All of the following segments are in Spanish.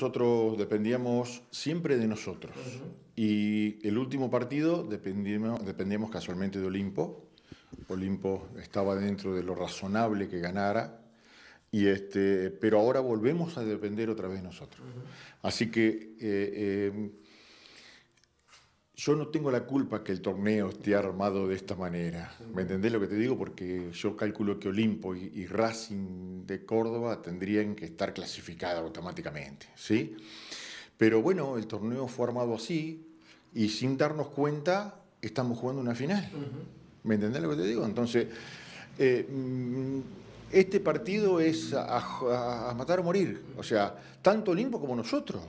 Nosotros dependíamos siempre de nosotros y el último partido dependíamos, casualmente de Olimpo. Olimpo estaba dentro de lo razonable que ganara, y este, pero ahora volvemos a depender otra vez nosotros. Así que eh, eh, yo no tengo la culpa que el torneo esté armado de esta manera. ¿Me entendés lo que te digo? Porque yo calculo que Olimpo y, Racing de Córdoba tendrían que estar clasificados automáticamente, ¿sí? Pero bueno, el torneo fue armado así y sin darnos cuenta estamos jugando una final. ¿Me entendés lo que te digo? Entonces, eh, mm, este partido es a matar o morir. O sea, tanto Olimpo como nosotros.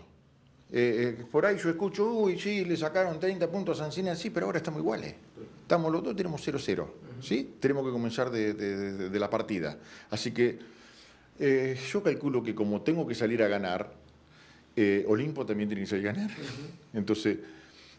Eh, eh, por ahí yo escucho, uy, sí, le sacaron 30 puntos a Sanzini, sí, pero ahora estamos iguales. Estamos los dos, tenemos 0-0. ¿sí? Tenemos que comenzar de, la partida. Así que eh, yo calculo que como tengo que salir a ganar, Olimpo también tiene que salir a ganar. Entonces,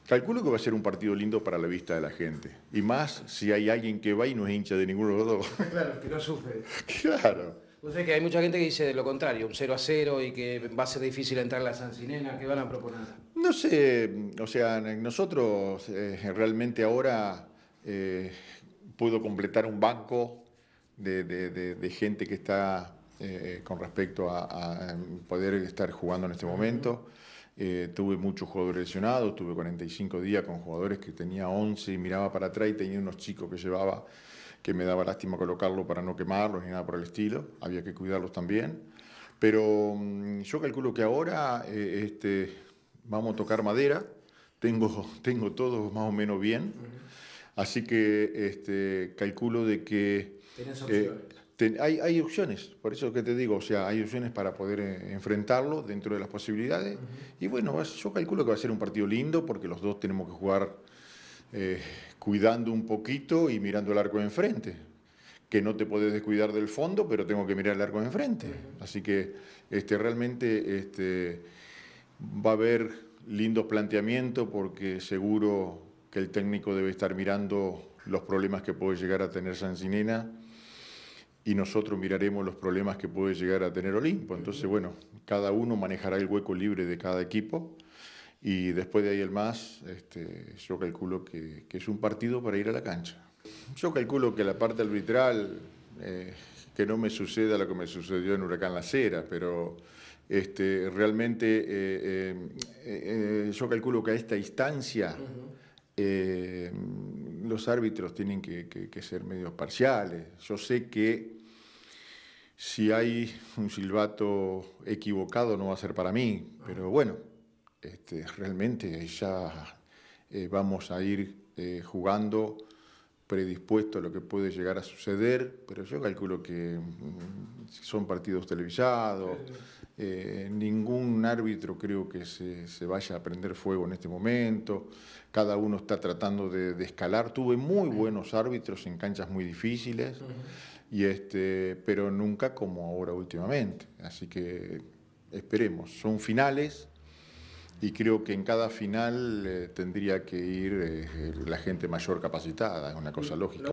calculo que va a ser un partido lindo para la vista de la gente. Y más si hay alguien que va y no es hincha de ninguno de los dos. Claro, que no sufre. Claro que hay mucha gente que dice lo contrario, un 0 a 0 y que va a ser difícil entrar a la Sancinena. ¿Qué van a proponer? No sé, o sea, nosotros eh, realmente ahora eh, puedo completar un banco de, gente que está eh, con respecto a, poder estar jugando en este momento. tuve muchos jugadores lesionados, tuve 45 días con jugadores que tenía 11 y miraba para atrás y tenía unos chicos que llevaba que me daba lástima colocarlo para no quemarlos ni nada por el estilo, había que cuidarlos también. Pero mm, yo calculo que ahora eh, este, vamos a tocar madera, tengo, tengo todo más o menos bien, así que este, calculo de que... Eh, opciones. hay, opciones, por eso que te digo, o sea, hay opciones para poder eh, enfrentarlo dentro de las posibilidades. Y bueno, yo calculo que va a ser un partido lindo porque los dos tenemos que jugar eh, cuidando un poquito y mirando el arco de enfrente. Que no te puedes descuidar del fondo, pero tengo que mirar el arco de enfrente. Así que este, realmente este, va a haber lindos planteamientos porque seguro que el técnico debe estar mirando los problemas que puede llegar a tener Sanzinena, y nosotros miraremos los problemas que puede llegar a tener Olimpo. Entonces, bueno, cada uno manejará el hueco libre de cada equipo. Y después de ahí el más, este, yo calculo que, es un partido para ir a la cancha. Yo calculo que la parte arbitral, eh, que no me suceda lo que me sucedió en Huracán La pero este, realmente eh, eh, yo calculo que a esta instancia los árbitros tienen que ser medios parciales. Yo sé que si hay un silbato equivocado no va a ser para mí, pero bueno este, realmente ya eh, vamos a ir eh, jugando predispuesto a lo que puede llegar a suceder, pero yo calculo que mm, son partidos televisados, eh, ningún árbitro creo que se, vaya a prender fuego en este momento, cada uno está tratando de, escalar, tuve muy buenos árbitros en canchas muy difíciles, y este, pero nunca como ahora últimamente, así que esperemos, son finales, y creo que en cada final eh, tendría que ir eh, la gente mayor capacitada, es una cosa lógica.